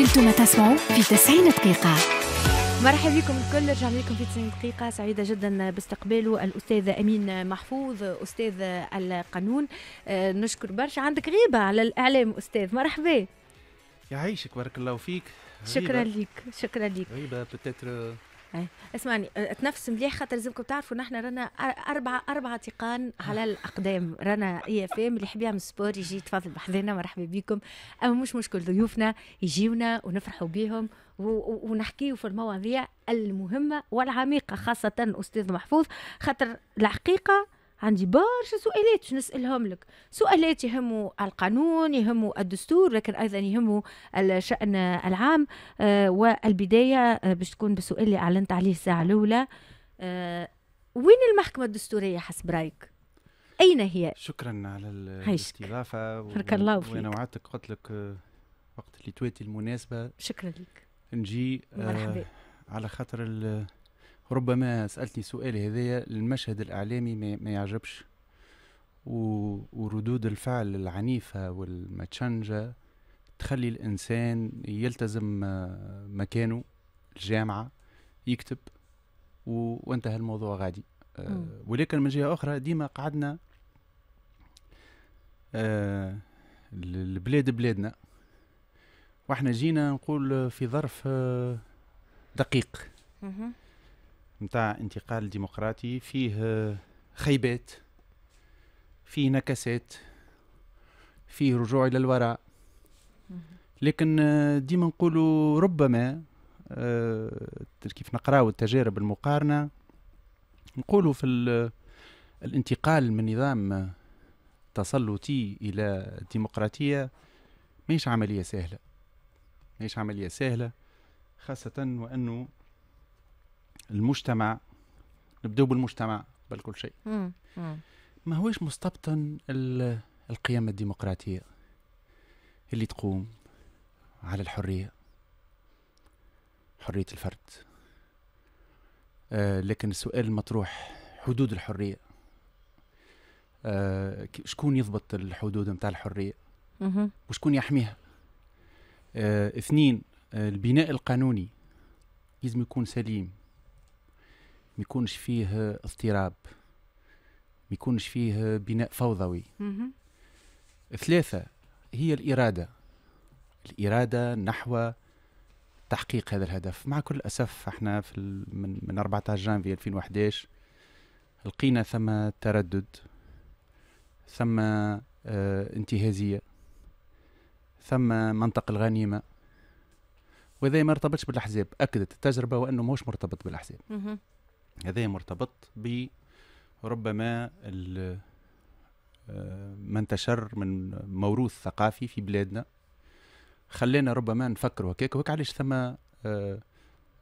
انتم تسمعوا في 90 دقيقه مرحبا بكم الكل رجعنا لكم في 90 دقيقة سعيدة جدا باستقباله الأستاذ أمين محفوظ أستاذ القانون آه، نشكر برشا عندك غيبة على الإعلام أستاذ مرحبا يعيشك بارك الله فيك شكرا ليك شكرا ليك غيبة بتتر أي. اسمعني تنفس مليح خاطر لازمكم تعرفوا نحن رانا أربعة أربعة تقان على الأقدام رانا إي اف ام اللي يحبيها من السبور يجي تفضل بحذانا مرحبا بكم أما مش مشكل ضيوفنا يجيونا ونفرحوا بهم ونحكيو في المواضيع المهمة والعميقة خاصة أستاذ محفوظ خاطر الحقيقة عندي برشا سؤالات باش نسالهم لك سؤالات يهموا القانون يهموا الدستور لكن ايضا يهموا الشان العام آه والبدايه آه باش تكون بالسؤال اللي اعلنت عليه الساعه الاولى آه وين المحكمه الدستوريه حسب رايك اين هي شكرا على الاستضافه بارك الله فيك وانا وعدتك قلت لك آه، وقت اللي تواتي المناسبه شكرا لك نجي آه، مرحبا على خاطر ربما سالتني سؤال هذايا المشهد الاعلامي ما يعجبش وردود الفعل العنيفة والمتشنجة تخلي الإنسان يلتزم آه، مكانه الجامعة يكتب وانتهى الموضوع غادي أه ولكن من جهة أخرى ديما قعدنا أه البلاد بلادنا واحنا جينا نقول في ظرف آه، دقيق نتاع انتقال ديمقراطي فيه آه، خيبات فيه نكسات فيه رجوع الى الوراء لكن آه، ديما نقولوا ربما آه، كيف نقراو التجارب المقارنه نقولوا في الانتقال من نظام تسلطي الى ديمقراطيه ماهيش عمليه سهله ماهيش عمليه سهله خاصه وانه المجتمع نبدأ بالمجتمع قبل كل شيء ما هوش مستبطن القيم الديمقراطية اللي تقوم على الحرية حرية الفرد آه لكن السؤال المطروح حدود الحرية آه شكون يضبط الحدود متاع الحرية وشكون يحميها آه اثنين آه البناء القانوني لازم يكون سليم ما يكونش فيه اضطراب ما يكونش فيه بناء فوضوي ثلاثة هي الإرادة الإرادة نحو تحقيق هذا الهدف مع كل أسف احنا في من, من 14 جانفي 2011 لقينا ثم تردد ثم اه انتهازية ثم منطق الغنيمة وهذا ما ارتبطش بالأحزاب أكدت التجربة وأنه مش مرتبط بالأحزاب هذا مرتبط ب ربما ما انتشر آه، من موروث ثقافي في بلادنا خلينا ربما نفكروا هكاك وهيك علاش ثم آه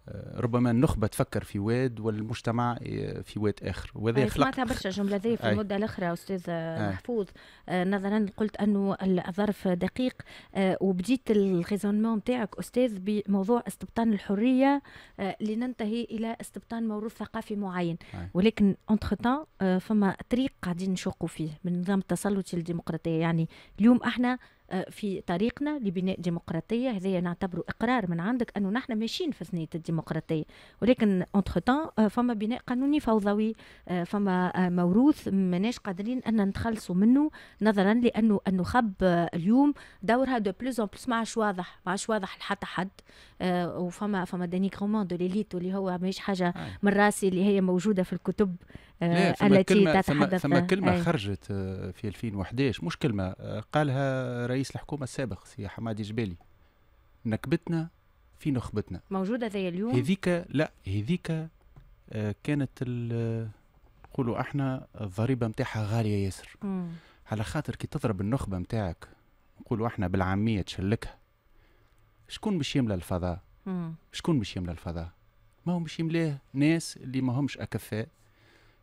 آه، ربما النخبه تفكر في واد والمجتمع آه، في واد اخر وهذا يخلق سمعتها برشا جملة ذي في المده الاخرى استاذ محفوظ آه، نظرا قلت انه الظرف دقيق وبديت الريزونمون نتاعك استاذ بموضوع استبطان الحريه لننتهي الى استبطان موروث ثقافي معين ولكن ولكن تان فما طريق قاعدين نشقوا فيه من نظام التسلط الديمقراطيه يعني اليوم احنا آه، في طريقنا لبناء ديمقراطيه هذا نعتبره اقرار من عندك انه نحن ماشيين في ثنيه الديمقراطيه ولكن أنتخطان آه، تان فما بناء قانوني فوضوي آه، فما موروث ماناش قادرين ان نتخلصوا منه نظرا لانه النخب اليوم دورها دو بلوز اون بلوس ما عادش واضح ما عادش واضح لحتى حد وفما فما دانيك رومان دو ليليت واللي هو ماهيش حاجه من راسي اللي هي موجوده في الكتب آه، التي تتحدث ثم كلمة أي. خرجت آه، في 2011 مش كلمة آه، قالها رئيس الحكومة السابق سي حمادي جبالي نكبتنا في نخبتنا موجودة ذي اليوم هذيك لا هذيك كانت نقولوا احنا الضريبة نتاعها غالية ياسر على خاطر كي تضرب النخبة نتاعك نقولوا احنا بالعامية تشلكها شكون باش يملى الفضاء؟ شكون باش يملى الفضاء؟ ما هو باش يملاه ناس اللي ما همش اكفاء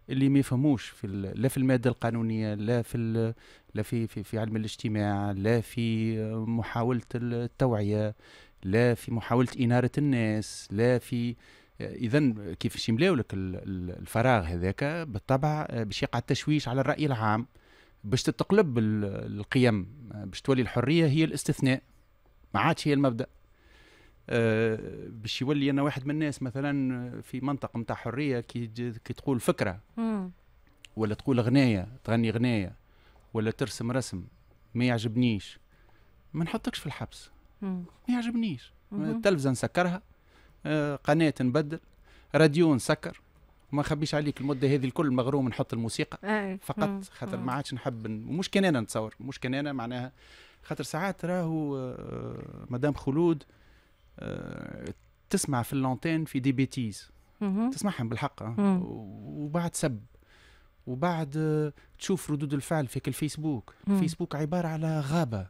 اللي ما يفهموش في لا في الماده القانونيه لا في لا في في, في علم الاجتماع لا في محاوله التوعيه لا في محاوله اناره الناس لا في اذا كيفاش يملاو لك الفراغ هذاك بالطبع باش يقع التشويش على الراي العام باش تتقلب القيم باش تولي الحريه هي الاستثناء ما عادش هي المبدا باش يولي انا واحد من الناس مثلا في منطقه نتاع حريه كي كي تقول فكره ولا تقول غنايه تغني غنايه ولا ترسم رسم ما يعجبنيش ما نحطكش في الحبس ما يعجبنيش التلفزه نسكرها آه، قناه نبدل راديو نسكر وما نخبيش عليك المده هذه الكل مغروم نحط الموسيقى أي. فقط خاطر ما عادش نحب ومش كان انا نتصور مش كان انا معناها خاطر ساعات راهو آه، مدام خلود آه، تسمع في اللونتين في دي بيتيز تسمعهم بالحق آه. وبعد سب وبعد آه، تشوف ردود الفعل في الفيسبوك الفيسبوك عبارة على غابة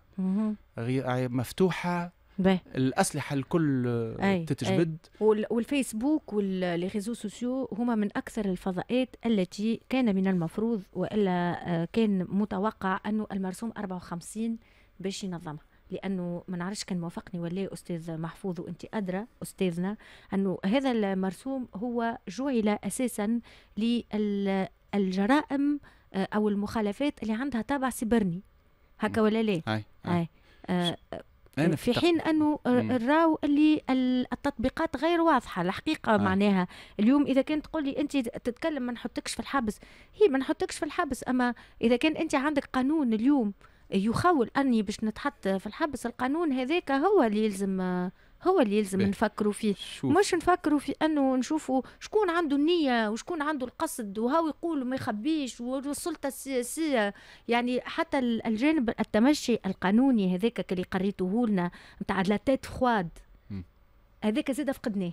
مفتوحة بيه. الاسلحه الكل أي تتجبد أي. والفيسبوك واللي ريزو سوسيو هما من اكثر الفضاءات التي كان من المفروض والا كان متوقع انه المرسوم 54 باش ينظمها لانه ما نعرفش كان موافقني ولا استاذ محفوظ وانت ادرى استاذنا انه هذا المرسوم هو جعل اساسا للجرائم آه، او المخالفات اللي عندها طابع سبرني هكا ولا لا؟ اي اي آه، آه، أنا في حين انه الراو اللي التطبيقات غير واضحه الحقيقه آه. معناها اليوم اذا كنت تقول لي انت تتكلم ما نحطكش في الحبس هي ما نحطكش في الحبس اما اذا كان انت عندك قانون اليوم آه يخول اني باش نتحط في الحبس القانون هذاك هو اللي يلزم هو اللي يلزم نفكروا فيه شوف. مش نفكروا في انه نشوفوا شكون عنده النيه وشكون عنده القصد وهو يقول ما يخبيش والسلطه السياسيه يعني حتى الجانب التمشي القانوني هذاك اللي قريته لنا نتاع لا تيت فواد هذاك زاد فقدناه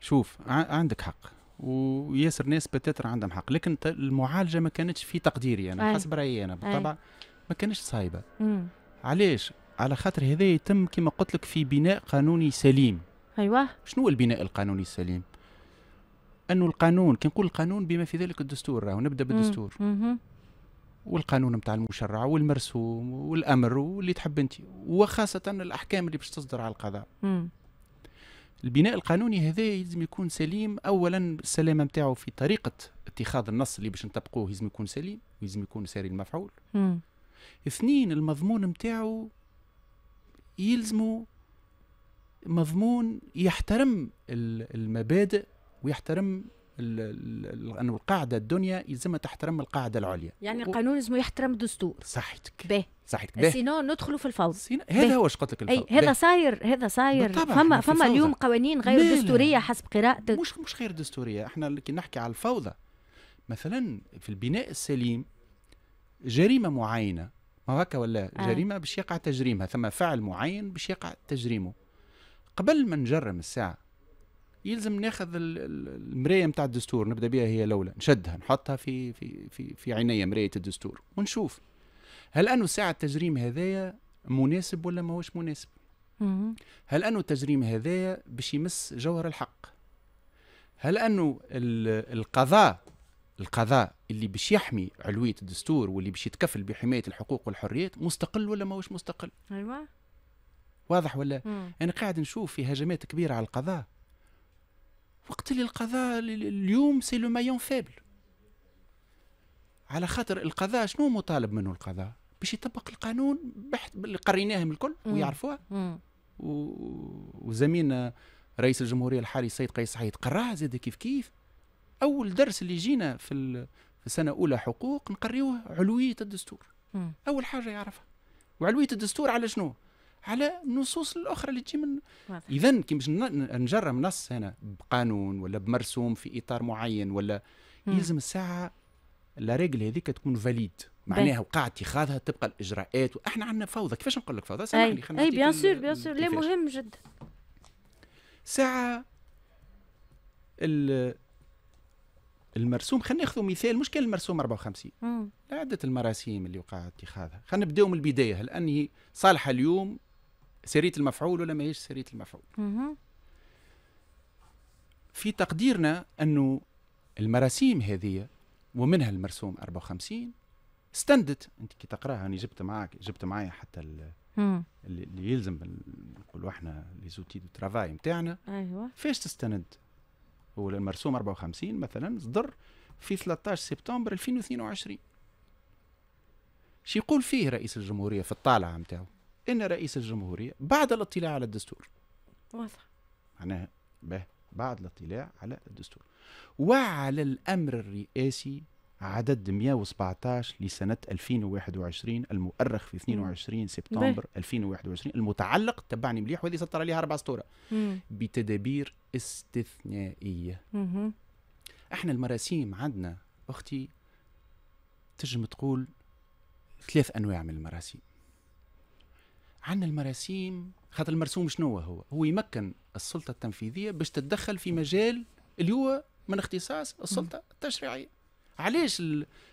شوف عندك حق وياسر ناس بتتر عندهم حق لكن المعالجه ما كانتش في تقديري انا أي. حسب رايي انا بالطبع أي. ما كانش صايبه مم. علاش على خاطر هذا يتم كما قلت لك في بناء قانوني سليم ايوه شنو هو البناء القانوني السليم انه القانون كي نقول القانون بما في ذلك الدستور راهو نبدا بالدستور مم. والقانون نتاع المشرع والمرسوم والامر واللي تحب انت وخاصه الاحكام اللي باش تصدر على القضاء مم. البناء القانوني هذا يلزم يكون سليم اولا السلامه نتاعو في طريقه اتخاذ النص اللي باش نطبقوه يلزم يكون سليم ويلزم يكون ساري المفعول مم. اثنين المضمون متاعو يلزمه مضمون يحترم المبادئ ويحترم أن القاعدة الدنيا يلزمها تحترم القاعدة العليا يعني القانون اسمه يحترم الدستور صحتك به صحتك به سينو ندخلوا في الفوضى سينا... هذا هو قلت لك الفوضى هذا صاير هذا صاير فما فما اليوم قوانين غير دستورية حسب قراءتك مش مش غير دستورية احنا كي نحكي على الفوضى مثلا في البناء السليم جريمة معينة ما هكا ولا آه. جريمه باش يقع تجريمها ثم فعل معين باش يقع تجريمه قبل ما نجرم الساعه يلزم ناخذ المرايه نتاع الدستور نبدا بها هي الاولى نشدها نحطها في في في في عيني مرايه الدستور ونشوف هل انه ساعه التجريم هذايا مناسب ولا ماهوش مناسب هل انه التجريم هذايا باش يمس جوهر الحق هل انه القضاء القضاء اللي باش يحمي علويه الدستور واللي باش يتكفل بحمايه الحقوق والحريات مستقل ولا ماهوش مستقل ايوا واضح ولا مم. انا قاعد نشوف في هجمات كبيره على القضاء وقت اللي القضاء اليوم سي لو مايون فابل على خاطر القضاء شنو مطالب منه القضاء باش يطبق القانون بحت اللي قريناهم الكل ويعرفوها وزميلنا رئيس الجمهوريه الحالي السيد قيس سعيد قراه زاد كيف كيف اول درس اللي جينا في السنه الاولى حقوق نقريوه علويه الدستور م. اول حاجه يعرفها وعلويه الدستور على شنو على النصوص الاخرى اللي تجي من اذا كي باش نجرم نص هنا بقانون ولا بمرسوم في اطار معين ولا م. يلزم الساعه لا ريجل هذيك تكون فاليد معناها وقع اتخاذها تبقى الاجراءات واحنا عندنا فوضى كيفاش نقول لك فوضى سامحني خلينا اي بيان سور بيان سور لا مهم جدا ساعه المرسوم خلينا ناخذ مثال مش كان المرسوم 54 عده المراسيم اللي وقع اتخاذها خلينا نبداو من البدايه هل اني صالحه اليوم سريه المفعول ولا ماهيش سريه المفعول مم. في تقديرنا انه المراسيم هذه ومنها المرسوم 54 استندت انت كي تقراها انا جبت معاك جبت معايا حتى اللي يلزم نقولوا احنا لي زوتي دو ترافاي نتاعنا ايوه فاش تستند والمرسوم 54 مثلا صدر في 13 سبتمبر 2022 شي يقول فيه رئيس الجمهورية في الطالعة نتاعو إن رئيس الجمهورية بعد الاطلاع على الدستور واضح معناها بعد الاطلاع على الدستور وعلى الأمر الرئاسي عدد 117 لسنة 2021 المؤرخ في 22 سبتمبر 2021 المتعلق تبعني مليح وهذه سطر عليها أربع سطورة بتدابير استثنائية مم. احنا المراسيم عندنا أختي تجم تقول ثلاث أنواع من المراسيم عندنا المراسيم خاطر المرسوم شنو هو؟ هو يمكن السلطة التنفيذية باش تتدخل في مجال اللي هو من اختصاص السلطة التشريعية علاش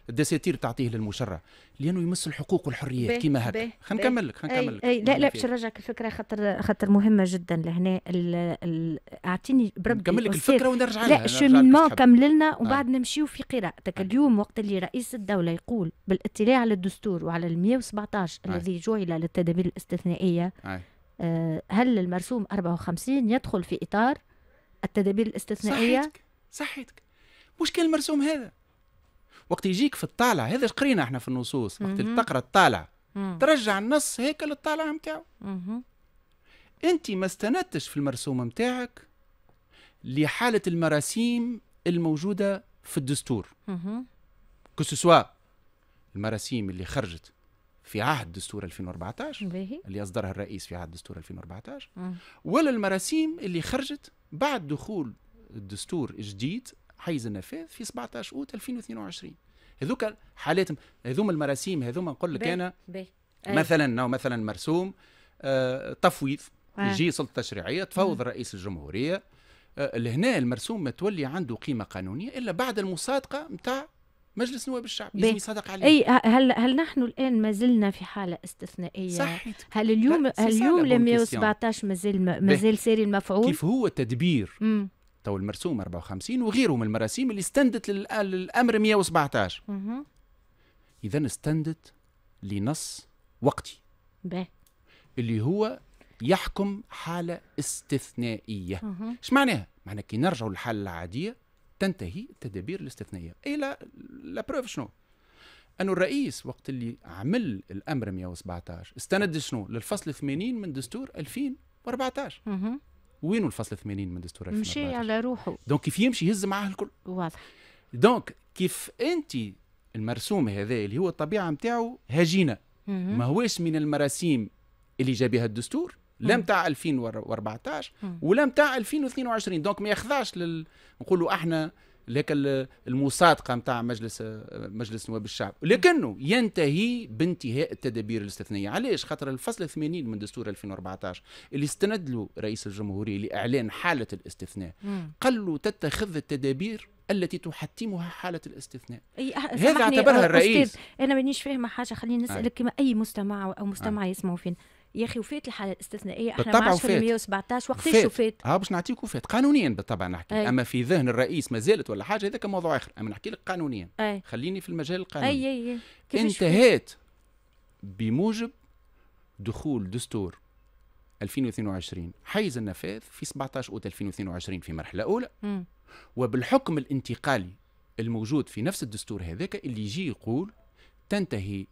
الدساتير تعطيه للمشرع لانه يمس الحقوق والحريات كما هكا خلينا نكمل لك خلينا نكمل لك لا لا باش نرجعك الفكره خاطر خاطر مهمه جدا لهنا اعطيني بربي نكمل لك الفكره ونرجع لها لا شومينمون كمل لنا وبعد آه. نمشيو في قراءتك آه. اليوم وقت اللي رئيس الدوله يقول بالاطلاع على الدستور وعلى ال 117 آه. نعم. الذي جعل للتدابير الاستثنائيه آه. آه هل المرسوم 54 يدخل في اطار التدابير الاستثنائيه صحيتك صحيتك مش كان المرسوم هذا وقت يجيك في الطالع هذا قرينا احنا في النصوص وقت تقرا الطالع ترجع النص هيك للطالع نتاعو انت ما استندتش في المرسوم نتاعك لحاله المراسيم الموجوده في الدستور كسوسوا المراسيم اللي خرجت في عهد دستور 2014 اللي اصدرها الرئيس في عهد دستور 2014 ولا المراسيم اللي خرجت بعد دخول الدستور الجديد حيز النفاذ في 17 اوت 2022 هذوك حالات هذوما المراسيم هذوما نقول لك انا مثلا مثلا مرسوم آه تفويض آه. يجي سلطه تشريعيه تفوض رئيس الجمهوريه آه لهنا المرسوم ما تولي عنده قيمه قانونيه الا بعد المصادقه نتاع مجلس نواب الشعب لازم يصادق عليه اي هل هل نحن الان ما زلنا في حاله استثنائيه صحيح هل اليوم هل اليوم ل 117 مازال مازال ساري المفعول كيف هو التدبير تو المرسوم 54 وغيره من المراسيم اللي استندت للامر 117 اذا استندت لنص وقتي به اللي هو يحكم حالة استثنائية ايش معناها؟ معناها كي نرجعوا للحالة العادية تنتهي التدابير الاستثنائية اي لا لا بروف شنو؟ أنه الرئيس وقت اللي عمل الأمر 117 استند شنو؟ للفصل 80 من دستور 2014 وين الفصل 80 من دستور 2014 مشي على روحه دونك كيف يمشي يهز معاه الكل واضح دونك كيف انت المرسوم هذا اللي هو الطبيعه نتاعو هجينه ما هوش من المراسيم اللي جابها الدستور لا نتاع 2014 ولا نتاع 2022 دونك ما ياخذاش لل... نقولوا احنا لك المصادقه نتاع مجلس مجلس نواب الشعب لكنه ينتهي بانتهاء التدابير الاستثنائيه علاش خاطر الفصل 80 من دستور 2014 اللي استند له رئيس الجمهوريه لاعلان حاله الاستثناء قال له تتخذ التدابير التي تحتمها حالة الاستثناء أي أه، هذا اعتبرها أه، الرئيس أنا مانيش فاهمة حاجة خليني نسألك آه. كما أي مستمع أو مستمع يسمعوا فينا يا اخي وفات الحاله الاستثنائيه احنا بالطبع وفات 117 وقتاش وفات اه باش نعطيك وفات قانونيا بالطبع نحكي أي. اما في ذهن الرئيس ما زالت ولا حاجه هذاك موضوع اخر اما نحكي لك قانونيا أي. خليني في المجال القانوني أي أي. أي. انتهت بموجب دخول دستور 2022 حيز النفاذ في 17 اوت 2022 في مرحله اولى م. وبالحكم الانتقالي الموجود في نفس الدستور هذاك اللي يجي يقول تنتهي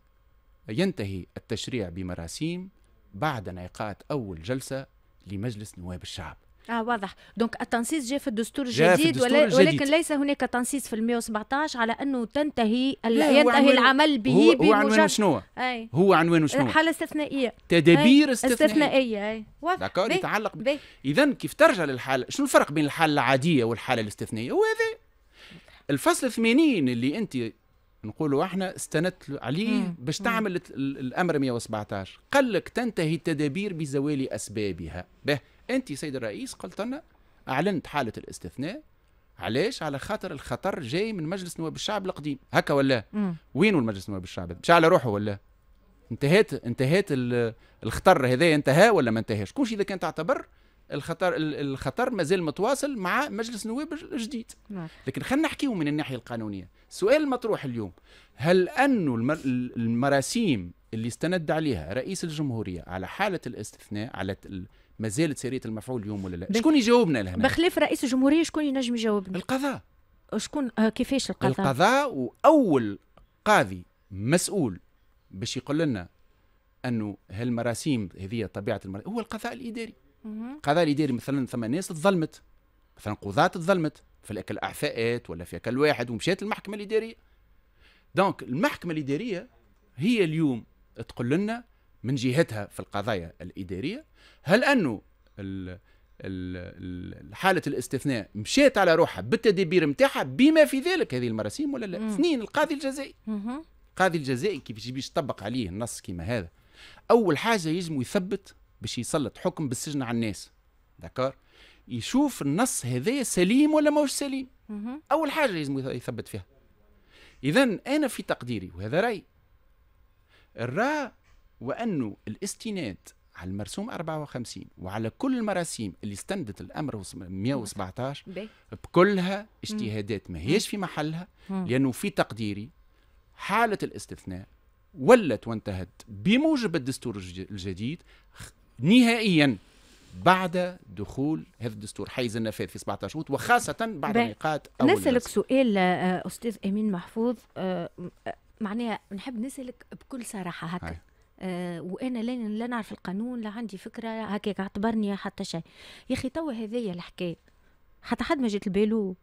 ينتهي التشريع بمراسيم بعد انعقاد أول جلسة لمجلس نواب الشعب اه واضح دونك التنصيص جاء في الدستور الجديد ولكن ليس هناك تنصيص في ال 117 على انه تنتهي ينتهي العمل به هو, هو عنوانه شنو؟ أي. هو عنوانه شنو؟ حاله استثنائيه تدابير استثنائيه استثنائيه اي داكور يتعلق اذا كيف ترجع للحاله شنو الفرق بين الحاله العاديه والحاله الاستثنائيه؟ هو هذا الفصل 80 اللي انت نقولوا احنا استندت عليه باش تعمل الامر 117 قال لك تنتهي التدابير بزوال اسبابها به انت سيد الرئيس قلت لنا اعلنت حاله الاستثناء علاش على خاطر الخطر جاي من مجلس نواب الشعب القديم هكا ولا وين المجلس نواب الشعب مش على روحه ولا انتهت انتهت الخطر هذا انتهى ولا ما انتهاش كوش اذا كان تعتبر الخطر الخطر مازال متواصل مع مجلس النواب الجديد نعم. لكن خلينا نحكيو من الناحيه القانونيه السؤال المطروح اليوم هل أنه المراسيم اللي استند عليها رئيس الجمهورية على حالة الاستثناء على ما زالت سيرية المفعول اليوم ولا لا شكون يجاوبنا لها بخلاف رئيس الجمهورية شكون ينجم يجاوبنا القضاء شكون آه، كيفاش القضاء القضاء وأول قاضي مسؤول باش يقول لنا انه هالمراسيم هذه طبيعه المراسيم هو القضاء الاداري القضاء الاداري مثلا ثم ناس تظلمت مثلا قضاة تظلمت في الاكل اعفاءات ولا في اكل واحد ومشات المحكمه الاداريه دونك المحكمه الاداريه هي اليوم تقول لنا من جهتها في القضايا الاداريه هل انه حالة الاستثناء مشيت على روحها بالتدابير نتاعها بما في ذلك هذه المراسيم ولا لا؟ اثنين القاضي الجزائي القاضي الجزائي كيف يجي يطبق عليه النص كيما هذا أول حاجة يجب يثبت باش يسلط حكم بالسجن على الناس دكار يشوف النص هذايا سليم ولا ماهوش سليم اول حاجه لازم يثبت فيها اذا انا في تقديري وهذا راي الراء وانه الاستناد على المرسوم 54 وعلى كل المراسيم اللي استندت الامر 117 بكلها اجتهادات ما هيش في محلها لانه في تقديري حاله الاستثناء ولت وانتهت بموجب الدستور الجديد نهائيا بعد دخول هذا الدستور حيز النفاذ في 17 اوت وخاصه بعد ميقات اول نسالك سؤال آه، استاذ امين محفوظ آه، آه، معناها نحب نسالك بكل صراحه هكا آه وانا لا لا نعرف القانون لا عندي فكره هكاك اعتبرني حتى شيء يا اخي توا هذايا الحكايه حتى حد ما جات لباله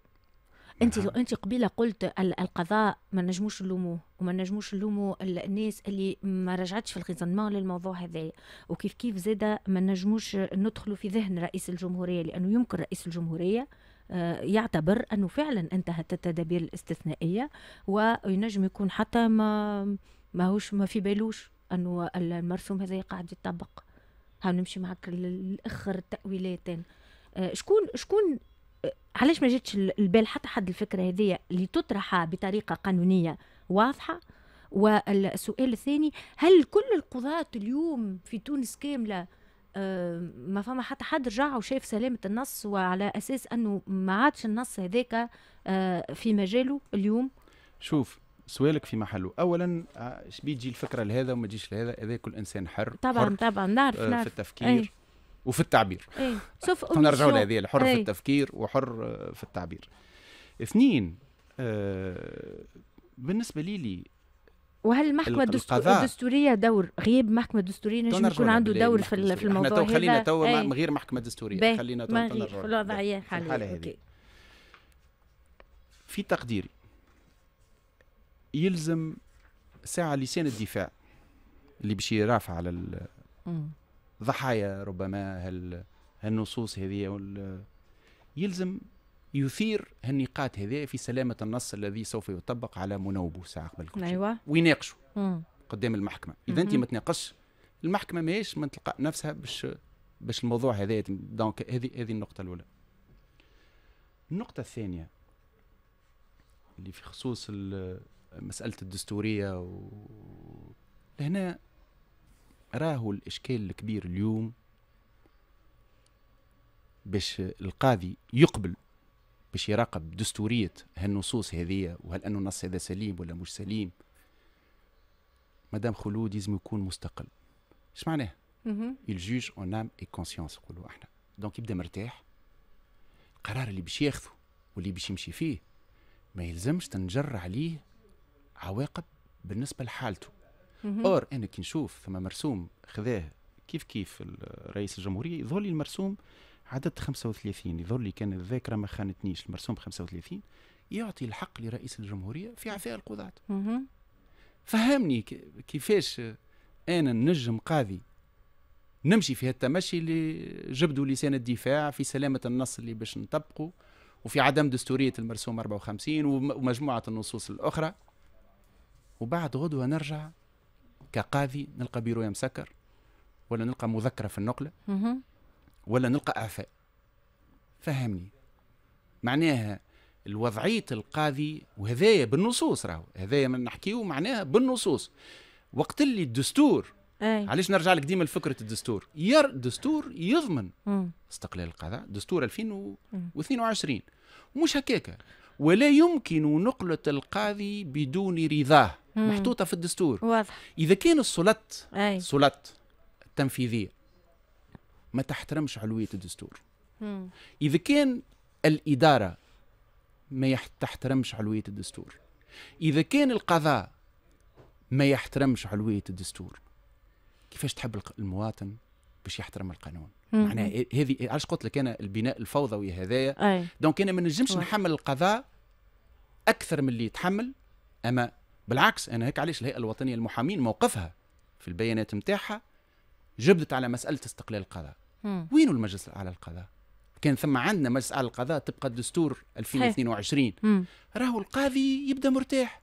انت نعم. انت قبيله قلت القضاء ما نجموش نلوموه وما نجموش نلوموا الناس اللي ما رجعتش في الخزنمون للموضوع هذا وكيف كيف زاده ما نجموش ندخلوا في ذهن رئيس الجمهوريه لانه يمكن رئيس الجمهوريه آه، يعتبر انه فعلا انتهت التدابير الاستثنائيه وينجم يكون حتى ما ماهوش ما في بالوش انه المرسوم هذا قاعد يطبق هنمشي معك للاخر التاويلات آه، شكون شكون علاش ما جاتش البال حتى حد الفكره هذه اللي تطرح بطريقه قانونيه واضحه والسؤال الثاني هل كل القضاة اليوم في تونس كاملة آه، ما فما حتى حد رجع وشاف سلامة النص وعلى أساس أنه ما عادش النص هذاك آه، في مجاله اليوم شوف سؤالك في محله اولا اش آه، تجي الفكره لهذا وما تجيش لهذا هذا كل انسان حر طبعا حر طبعا نعرف, نعرف في التفكير أي. وفي التعبير ايه سوف نرجع لهذه الحر في إيه. التفكير وحر آه، في التعبير اثنين آه بالنسبه لي لي وهل المحكمة الدستورية دور غياب محكمة دستورية نجم يكون عنده دور في, في الموضوع هذا خلينا تو إيه. من غير محكمة دستورية خلينا تو في الوضعية حاليا في تقديري يلزم ساعة لسان الدفاع اللي باش يرافع على ضحايا ربما هال هالنصوص هذه يلزم يثير هالنقاط هذه في سلامة النص الذي سوف يطبق على منوبه ساعة قبل أيوة. ويناقشه قدام المحكمة إذا أنت ما تناقش المحكمة ماهيش من تلقى نفسها باش باش الموضوع هذا دونك هذه هذه النقطة الأولى النقطة الثانية اللي في خصوص مسألة الدستورية و... لهنا راهو الإشكال الكبير اليوم باش القاضي يقبل باش يراقب دستورية هالنصوص هذه وهل أنه النص هذا سليم ولا مش سليم مدام خلود لازم يكون مستقل اش معناه؟ الجوج اون ام اي كونسيونس نقولوا احنا دونك يبدا مرتاح القرار اللي باش ياخذه واللي باش يمشي فيه ما يلزمش تنجر عليه عواقب بالنسبه لحالته اور انا كي نشوف ثم مرسوم خذاه كيف كيف رئيس الجمهوريه يظهر لي المرسوم عدد 35 يظهر لي كان الذاكره ما خانتنيش المرسوم 35 يعطي الحق لرئيس الجمهوريه في اعفاء القضاة فهمني كيفاش انا نجم قاضي نمشي في التمشي اللي جبدوا لسان الدفاع في سلامه النص اللي باش نطبقه وفي عدم دستوريه المرسوم 54 ومجموعه النصوص الاخرى وبعد غدوه نرجع كقاضي نلقى بيرو مسكر ولا نلقى مذكره في النقله ولا نلقى اعفاء فهمني معناها الوضعية القاضي وهذايا بالنصوص راهو هذايا ما نحكيو معناها بالنصوص وقت اللي الدستور أي. علاش نرجع لك ديما لفكرة الدستور ير الدستور يضمن م. استقلال القضاء دستور 2022 مش هكاكا ولا يمكن نقلة القاضي بدون رضاه محطوطه في الدستور واضح اذا كان السلط اي السلط التنفيذيه ما تحترمش علويه الدستور مم. اذا كان الاداره ما تحترمش علويه الدستور اذا كان القضاء ما يحترمش علويه الدستور كيفاش تحب المواطن باش يحترم القانون معناها هذه علاش قلت لك انا البناء الفوضوي هذايا دونك انا ما نجمش نحمل القضاء اكثر من اللي يتحمل اما بالعكس انا هيك علاش الهيئه الوطنيه للمحامين موقفها في البيانات نتاعها جبدت على مساله استقلال القضاء وين المجلس الاعلى للقضاء كان ثم عندنا مجلس اعلى للقضاء تبقى الدستور 2022 راهو القاضي يبدا مرتاح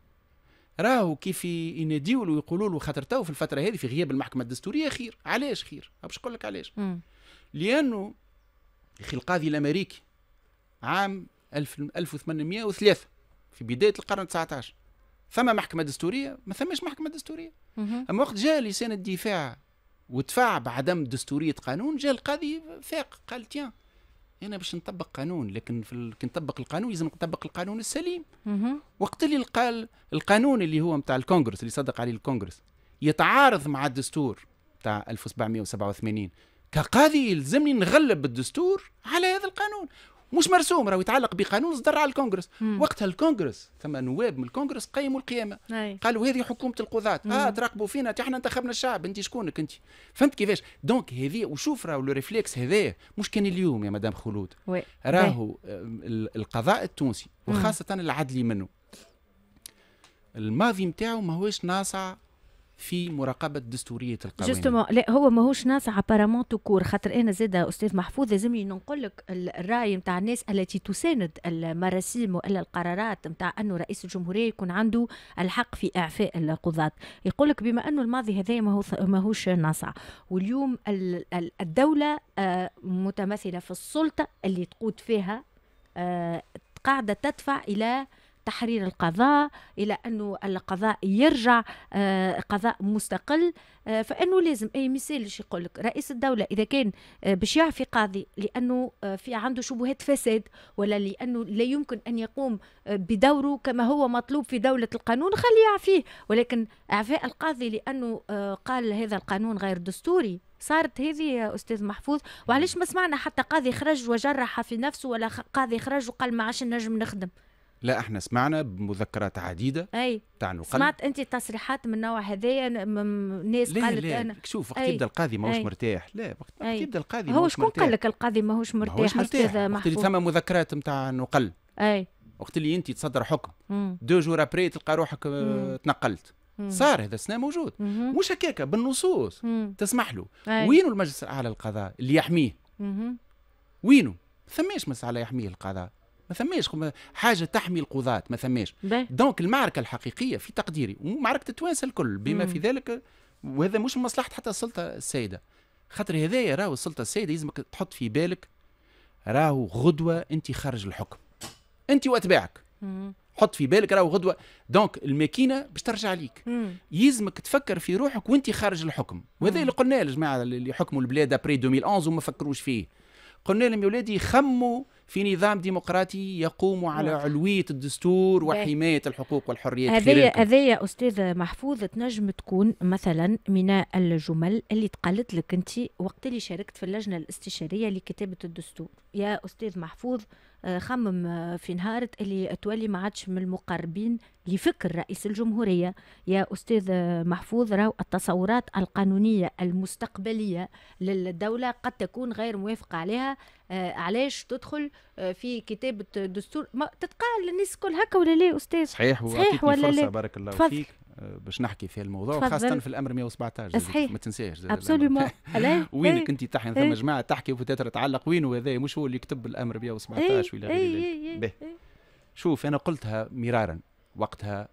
راهو كيف يناديوا له ويقولوا له خاطر تو في الفتره هذه في غياب المحكمه الدستوريه خير علاش خير باش نقول لك علاش لانه اخي القاضي الامريكي عام 1803 في بدايه القرن 19 ثم محكمه دستوريه ما ثمش محكمه دستوريه اما وقت جاء لسان الدفاع ودفع بعدم دستوريه قانون جاء القاضي فاق قال تيان انا باش نطبق قانون لكن في ال... كي نطبق القانون لازم نطبق القانون السليم وقت اللي قال القانون اللي هو نتاع الكونغرس اللي صدق عليه الكونغرس يتعارض مع الدستور نتاع 1787 كقاضي يلزمني نغلب الدستور على هذا القانون مش مرسوم راهو يتعلق بقانون صدر على الكونغرس مم. وقتها الكونغرس ثم نواب من الكونغرس قيموا القيامه أي. قالوا هذه حكومه القضاة اه تراقبوا فينا احنا انتخبنا الشعب انت شكونك انت فهمت كيفاش دونك هذه وشوف راهو لو ريفليكس هذا مش كان اليوم يا مدام خلود راهو آه، القضاء التونسي وخاصه العدلي منه الماضي نتاعو ماهوش ناصع في مراقبه دستوريه القوانين جوستومون لا هو ماهوش ناس ابارامون كور خاطر انا زاده استاذ محفوظ لازمني ننقل لك الراي نتاع الناس التي تساند المراسيم والا القرارات نتاع انه رئيس الجمهوريه يكون عنده الحق في اعفاء القضاة يقول لك بما انه الماضي هذا ماهوش ناصع واليوم الدوله آه، متمثله في السلطه اللي تقود فيها آه، قاعده تدفع الى تحرير القضاء الى انه القضاء يرجع آه، قضاء مستقل آه، فانه لازم اي مثال يقول لك رئيس الدوله اذا كان آه، باش يعفي قاضي لانه في عنده شبهات فساد ولا لانه لا يمكن ان يقوم بدوره كما هو مطلوب في دوله القانون خليه يعفيه ولكن اعفاء القاضي لانه قال هذا القانون غير دستوري صارت هذه يا استاذ محفوظ وعلاش ما سمعنا حتى قاضي خرج وجرح في نفسه ولا قاضي خرج وقال ما عادش نجم نخدم لا احنا سمعنا بمذكرات عديده اي تاع نقل سمعت انت تصريحات من نوع هذايا ناس لا قالت لا انا شوف وقت يبدا القاضي ماهوش مرتاح لا وقت يبدا القاضي هو شكون قال لك القاضي ماهوش مرتاح استاذ محفوظ وقت ثم مذكرات نتاع نقل اي وقت اللي انت تصدر حكم دو جور ابري تلقى روحك آه، مم. تنقلت مم. صار هذا السنه موجود مم. مش هكاك بالنصوص تسمح له وينو المجلس الاعلى للقضاء اللي يحميه وينو ثماش مساله يحميه القضاء ما ثماش حاجه تحمي القضاة ما ثماش دونك المعركه الحقيقيه في تقديري ومعركه التوانسه الكل بما في ذلك وهذا مش مصلحه حتى السلطه السيده خاطر هذايا راهو السلطه السيده يلزمك تحط في بالك راهو غدوه انت خارج الحكم انت واتباعك حط في بالك راهو غدوه دونك الماكينه باش ترجع ليك يلزمك تفكر في روحك وانت خارج الحكم وهذا اللي قلناه الجماعه اللي حكموا البلاد ابري 2011 وما فكروش فيه قلنا لهم يا ولادي خموا في نظام ديمقراطي يقوم على علوية الدستور وحماية الحقوق والحريات هذايا هذايا أستاذ محفوظ تنجم تكون مثلا من الجمل اللي تقالت لك أنت وقت اللي شاركت في اللجنة الاستشارية لكتابة الدستور يا أستاذ محفوظ آه، خمم آه، في نهار اللي تولي ما عادش من المقربين لفكر رئيس الجمهورية يا أستاذ آه، محفوظ راو التصورات القانونية المستقبلية للدولة قد تكون غير موافقة عليها علاش تدخل في كتابة دستور ما تتقال للناس كل هكا ولا لا أستاذ صحيح, صحيح ولا لا بارك الله فيك آه، باش نحكي في الموضوع خاصة في الامر 117 صحيح ما تنساش ابسولومون وينك انت إيه. تحكي ثم جماعه تحكي وتتر تعلق وين هذا مش هو اللي كتب الامر 117 إيه، ولا إيه، غير ذلك شوف انا قلتها مرارا وقتها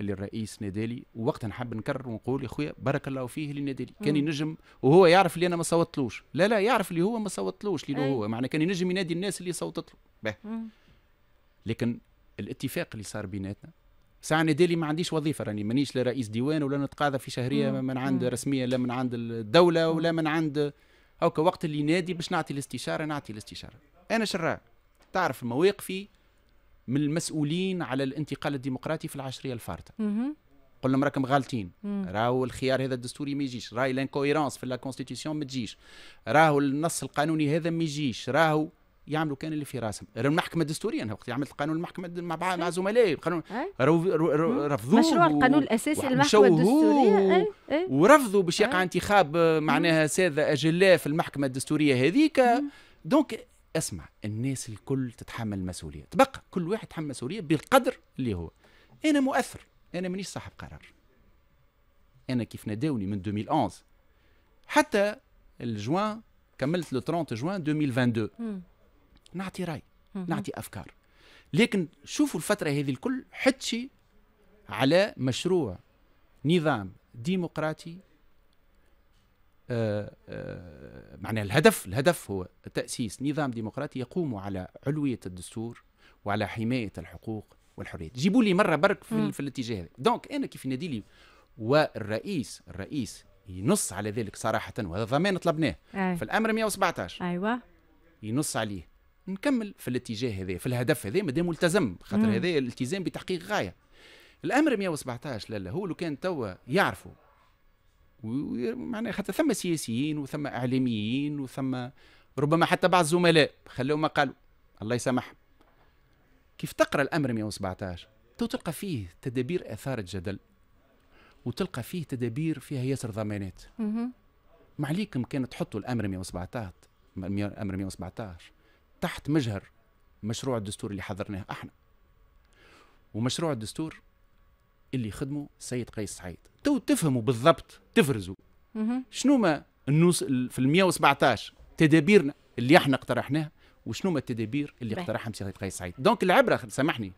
اللي الرئيس نادالي ووقتها نحب نكرر ونقول يا خويا بارك الله فيه نادالي كان ينجم وهو يعرف اللي انا ما صوتلوش لا لا يعرف اللي هو ما صوتلوش اللي هو معنى كان ينجم ينادي الناس اللي صوتت له لكن الاتفاق اللي صار بيناتنا ساعة انا دالي ما عنديش وظيفه راني مانيش لا رئيس ديوان ولا نتقاضى في شهريه مم. من عند مم. رسميه لا من عند الدوله ولا من عند هاكا وقت اللي نادي باش نعطي الاستشاره نعطي الاستشاره انا شرا تعرف مواقفي من المسؤولين على الانتقال الديمقراطي في العشريه الفارطه قلنا لهم راكم غالطين راهو الخيار هذا الدستوري ما يجيش راهي لانكويرونس في لا كونستيتيسيون ما تجيش راهو النص القانوني هذا ما يجيش راهو يعملوا كان اللي في راسهم المحكمه الدستوريه انا وقت عملت قانون المحكمه مع مع زملائي قانون رفضوه مشروع القانون الاساسي للمحكمه الدستوريه ورفضوا باش يقع انتخاب آه، معناها ساده اجلاء في المحكمه الدستوريه هذيك دونك اسمع الناس الكل تتحمل المسؤوليه تبقى كل واحد يتحمل مسؤوليه بالقدر اللي هو انا مؤثر انا مانيش صاحب قرار انا كيف ناداوني من 2011 حتى الجوان كملت لو 30 جوان 2022 نعطي راي نعطي افكار لكن شوفوا الفتره هذه الكل حتشي على مشروع نظام ديمقراطي آآ آه، آآ آه، معنى الهدف الهدف هو تأسيس نظام ديمقراطي يقوم على علوية الدستور وعلى حماية الحقوق والحريات جيبوا لي مرة برك في, في الاتجاه هذا دونك أنا كيف نادي لي والرئيس الرئيس ينص على ذلك صراحة وهذا ضمان طلبناه أي. في الأمر 117 أيوة ينص عليه نكمل في الاتجاه هذا في الهدف هذا مادام ملتزم خاطر هذا الالتزام بتحقيق غايه الامر 117 لا هو لو كان توا يعرفوا معناها خاطر ثم سياسيين وثم اعلاميين وثم ربما حتى بعض الزملاء خلوا ما قالوا الله يسامحهم كيف تقرا الامر 117 تو تلقى فيه تدابير اثارت جدل وتلقى فيه تدابير فيها ياسر ضمانات ما عليكم كان تحطوا الامر 117 الامر 117 تحت مجهر مشروع الدستور اللي حضرناه احنا ومشروع الدستور اللي خدمه السيد قيس سعيد تو تفهموا بالضبط تفرزوا شنو ما النوس في ال 117 تدابيرنا اللي احنا اقترحناها وشنو ما التدابير اللي اقترحها السيد قيس سعيد دونك العبره سامحني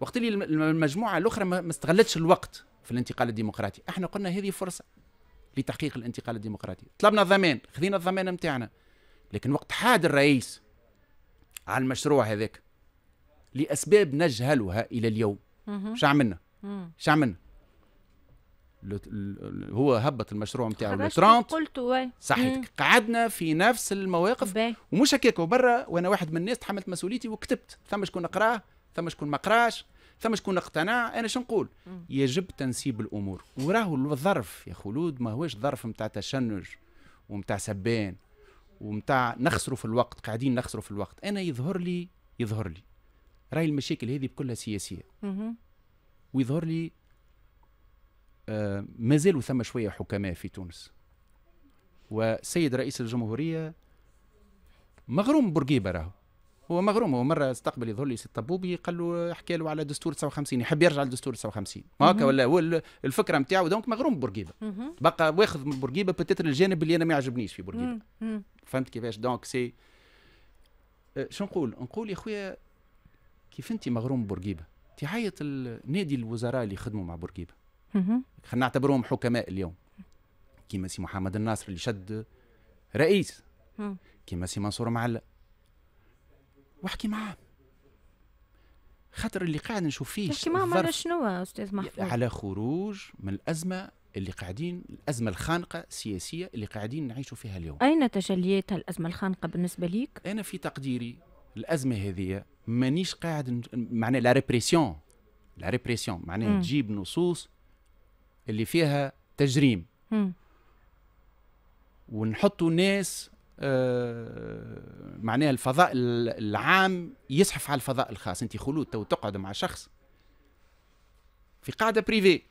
وقت اللي المجموعه الاخرى ما استغلتش الوقت في الانتقال الديمقراطي احنا قلنا هذه فرصه لتحقيق الانتقال الديمقراطي طلبنا الضمان خذينا الضمان نتاعنا لكن وقت حاد الرئيس على المشروع هذاك لاسباب نجهلها الى اليوم شو عملنا شو عملنا هو هبط المشروع نتاعو لترانت قلت صحيت قعدنا في نفس المواقف بي. ومش هكاك وبرا وانا واحد من الناس تحملت مسؤوليتي وكتبت ثم شكون قراه ثم شكون ما قراش ثم شكون اقتنع انا شو نقول يجب تنسيب الامور وراهو الظرف يا خلود ما هوش ظرف نتاع تشنج ومتاع سبان ومتاع نخسروا في الوقت قاعدين نخسروا في الوقت انا يظهر لي يظهر لي راي المشاكل هذه كلها سياسيه ويظهر لي آه مازالوا ثم شويه حكماء في تونس وسيد رئيس الجمهوريه مغروم بورقيبه راهو هو مغروم هو مره استقبل يظهر لي سي الطبوبي قال له احكي له على دستور 59 يحب يرجع لدستور 59 هكا ولا هو الفكره نتاعو دونك مغروم ببورقيبه بقى واخذ من بورقيبه بتتر الجانب اللي انا ما يعجبنيش في بورقيبه فهمت كيفاش دونك سي أه، شو نقول نقول يا خويا كيف انت مغروم ببورقيبه تعيط نادي الوزراء اللي خدموا مع بورقيبه خلينا نعتبرهم حكماء اليوم كيما سي محمد الناصر اللي شد رئيس كيما سي منصور معلق واحكي معاه خاطر اللي قاعد نشوف فيه احكي معاه على شنو استاذ محفوظ على خروج من الازمه اللي قاعدين الازمه الخانقه السياسيه اللي قاعدين نعيشوا فيها اليوم اين تجليات الازمه الخانقه بالنسبه ليك انا في تقديري الازمه هذه مانيش قاعد معناها لا ريبريسيون لا ريبريسيون معناها تجيب نصوص اللي فيها تجريم ونحطوا ناس آه، معناها الفضاء العام يزحف على الفضاء الخاص انت خلود تو تقعد مع شخص في قاعده بريفي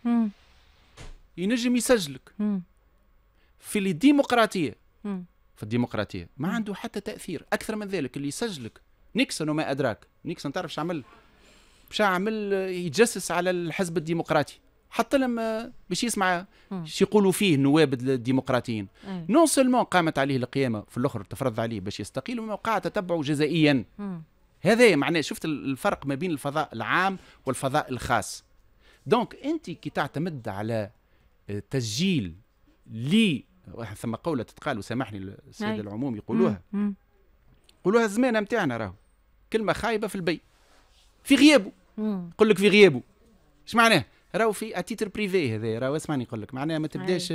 ينجم يسجلك في الديمقراطيه في الديمقراطيه ما عنده حتى تاثير اكثر من ذلك اللي يسجلك نيكسون وما ادراك نيكسون تعرف شو عمل مش عمل يتجسس على الحزب الديمقراطي حط لهم باش يسمع شو يقولوا فيه النواب الديمقراطيين نون سولمون قامت عليه القيامه في الاخر تفرض عليه باش يستقيل وما وقع تتبعه جزائيا هذا معناه شفت الفرق ما بين الفضاء العام والفضاء الخاص دونك انت كي تعتمد على آه، تسجيل لي ثم قولة تتقال وسامحني السيد العموم يقولوها يقولوها الزمانه نتاعنا راهو كلمه خايبه في البي في غيابه يقول لك في غيابه اش معناه راهو في اتيتر بريفي هذا راهو اسمعني نقول لك معناها ما تبداش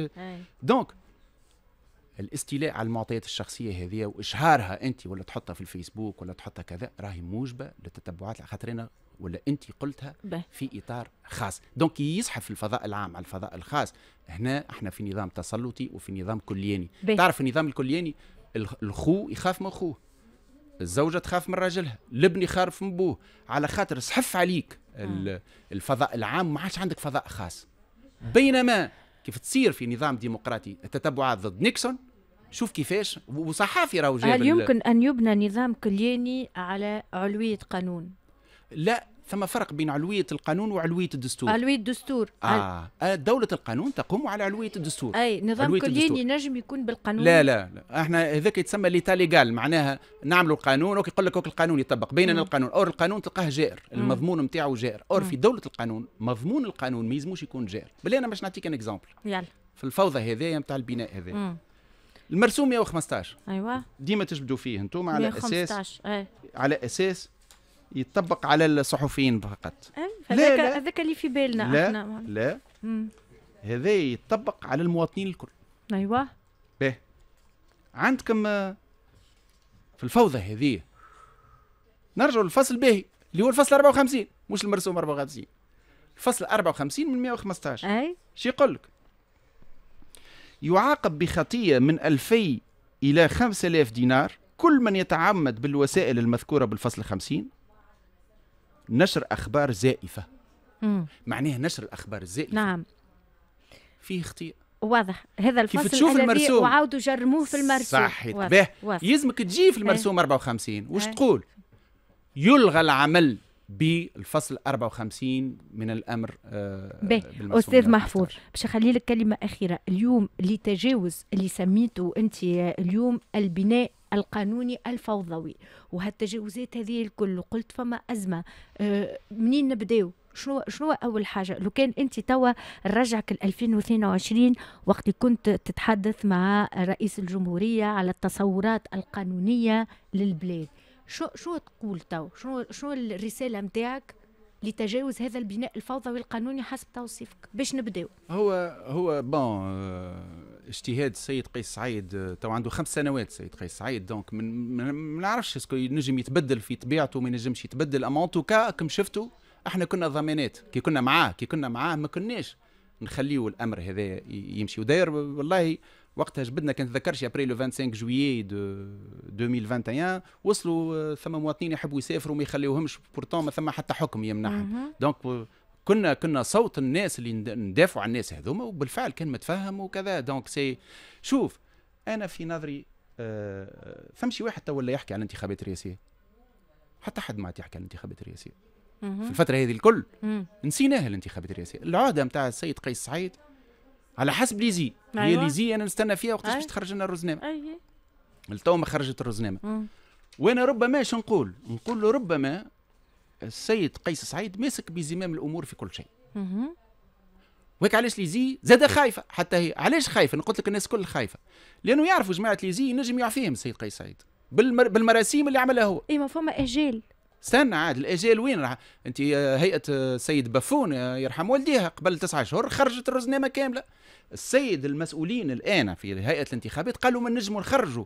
دونك الاستيلاء على المعطيات الشخصيه هذه واشهارها انت ولا تحطها في الفيسبوك ولا تحطها كذا راهي موجبه للتتبعات خاطر انا ولا انت قلتها في اطار خاص دونك يزحف الفضاء العام على الفضاء الخاص هنا احنا في نظام تسلطي وفي نظام كلياني تعرف النظام الكلياني الخو يخاف من اخوه الزوجة تخاف من راجلها الابن يخاف من بوه على خاطر سحف عليك آه. الفضاء العام ما عادش عندك فضاء خاص بينما كيف تصير في نظام ديمقراطي التتبعات ضد نيكسون شوف كيفاش وصحافي راهو هل يمكن ان يبنى نظام كلياني على علويه قانون؟ لا ثم فرق بين علوية القانون وعلوية الدستور علوية الدستور آه. آه. دولة القانون تقوم على علوية الدستور أي نظام كلي ينجم يكون بالقانون لا لا, لا. احنا هذاك يتسمى ليتاليغال معناها نعملوا القانون وكي يقول لك القانون يطبق بيننا القانون أو القانون تلقاه جائر المضمون نتاعو جائر أو في دولة القانون مضمون القانون ما يلزموش يكون جائر بل أنا باش نعطيك ان اكزامبل يلا في الفوضى هذايا نتاع البناء هذايا المرسوم 115 ايوه ديما تجبدوا فيه انتم على 115. اساس أي. على اساس يطبق على الصحفيين فقط هذاك إيه، هذاك اللي في بالنا لا احنا لا هذا يطبق على المواطنين الكل ايوا به عندكم آه، في الفوضى هذه نرجعوا للفصل باهي اللي هو الفصل 54 مش المرسوم 54 الفصل 54 من 115 اي شو يقول لك يعاقب بخطيه من 2000 الى 5000 دينار كل من يتعمد بالوسائل المذكوره بالفصل 50 نشر اخبار زائفه مم. معناها نشر الاخبار الزائفه نعم فيه اختيار واضح هذا الفصل كيف تشوف المرسوم وعاودوا جرموه في المرسوم صحيح يزمك يلزمك تجي في المرسوم 54 إيه. واش إيه. تقول يلغى العمل بالفصل 54 من الامر آه، استاذ محفوظ باش نخلي لك كلمه اخيره اليوم لتجاوز اللي سميته انت اليوم البناء القانوني الفوضوي وهالتجاوزات هذه الكل قلت فما ازمه آه، منين نبداو شنو شنو اول حاجه لو كان انت توا نرجعك ل 2022 وقت كنت تتحدث مع رئيس الجمهوريه على التصورات القانونيه للبلاد شو شو تقول تو شو شو الرساله نتاعك لتجاوز هذا البناء الفوضوي القانوني حسب توصيفك باش نبداو هو هو بون آه، اجتهاد السيد قيس سعيد آه، تو عنده خمس سنوات السيد قيس سعيد دونك ما نعرفش اسكو ينجم يتبدل في طبيعته ما ينجمش يتبدل اما توكا كم شفتوا احنا كنا ضمانات كي كنا معاه كي كنا معاه ما كناش نخليه الامر هذا يمشي وداير والله وقتها جبدنا تذكرش ابري لو 25 جويي دو 2021 وصلوا آه، ثم مواطنين يحبوا يسافروا ما يخليوهمش بورتون ما ثم حتى حكم يمنعهم دونك آه، كنا كنا صوت الناس اللي ندافعوا على الناس هذوما وبالفعل كان متفهم وكذا دونك سي شوف انا في نظري ثم آه، شي واحد ولا يحكي عن الانتخابات الرئاسيه حتى حد ما يحكي عن الانتخابات الرئاسيه في الفتره هذه الكل نسيناها الانتخابات الرئاسيه العهده نتاع السيد قيس سعيد على حسب ليزي أيوة. هي ليزي انا نستنى فيها وقتاش باش تخرج لنا الرزنامه أيوة. لتو ما خرجت الرزنامه وانا ربما شو نقول نقول له ربما السيد قيس سعيد ماسك بزمام الامور في كل شيء وهيك علاش ليزي زاد خايفه حتى هي علاش خايفه انا قلت لك الناس كل خايفه لانه يعرفوا جماعه ليزي نجم يعفيهم السيد قيس سعيد بالمر... بالمراسيم اللي عملها هو اي ما فما اجال استنى عاد الاجال وين راح انت هيئه السيد بافون يرحم والديها قبل تسعة شهور خرجت الرزنامه كامله السيد المسؤولين الان في هيئه الانتخابات قالوا ما نجموا نخرجوا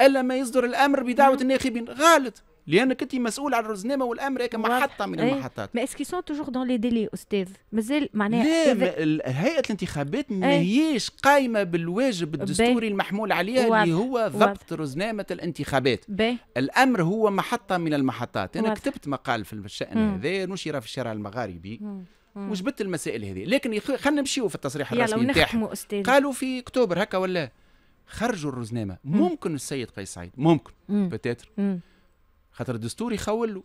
الا ما يصدر الامر بدعوه نعم. الناخبين غلط لانك انت مسؤول على الرزنامه والامر هيك محطه من المحطات ما اسكي سون توجور دون لي ديلي استاذ مازال معناها لا هيئه الانتخابات ماهيش قايمه بالواجب الدستوري المحمول عليها واضح. اللي هو ضبط رزنامه الانتخابات بي. الامر هو محطه من المحطات انا واضح. كتبت مقال في الشان هذا نشر في الشارع المغاربي م. وجبت المسائل هذه لكن خلينا نمشيو في التصريح الرسمي نتاعها قالوا في اكتوبر هكا ولا خرجوا الرزنامه ممكن السيد قيس سعيد ممكن بتاتر خاطر الدستور يخول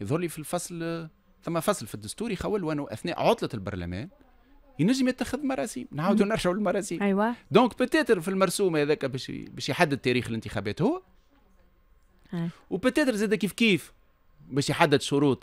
يظهر لي في الفصل ثم فصل في الدستور يخول وانه اثناء عطله البرلمان ينجم يتخذ مراسيم نعاودوا نرجعوا للمراسيم ايوا دونك بتاتر في المرسوم هذاك باش باش يحدد تاريخ الانتخابات هو وبتاتر زاد كيف كيف باش يحدد شروط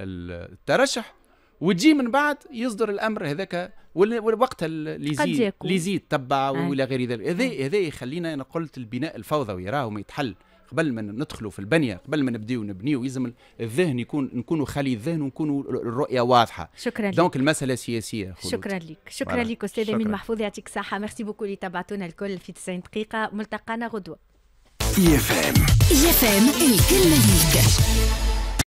الترشح وتجي من بعد يصدر الامر هذاك وقتها اللي يزيد اللي يزيد تبع آه. والى غير ذلك هذا آه. هذا يخلينا انا قلت البناء الفوضوي راهو ما يتحل قبل ما ندخلوا في البنيه قبل ما نبداو نبنيو يلزم الذهن يكون نكونوا خالي الذهن ونكونوا الرؤيه واضحه شكرا لك دونك المساله سياسيه خلود. شكرا لك شكرا بارا. لك استاذ امين محفوظ يعطيك الصحه ميرسي بوكو اللي تابعتونا الكل في 90 دقيقه ملتقانا غدوه يا اف يا اي الكل ليك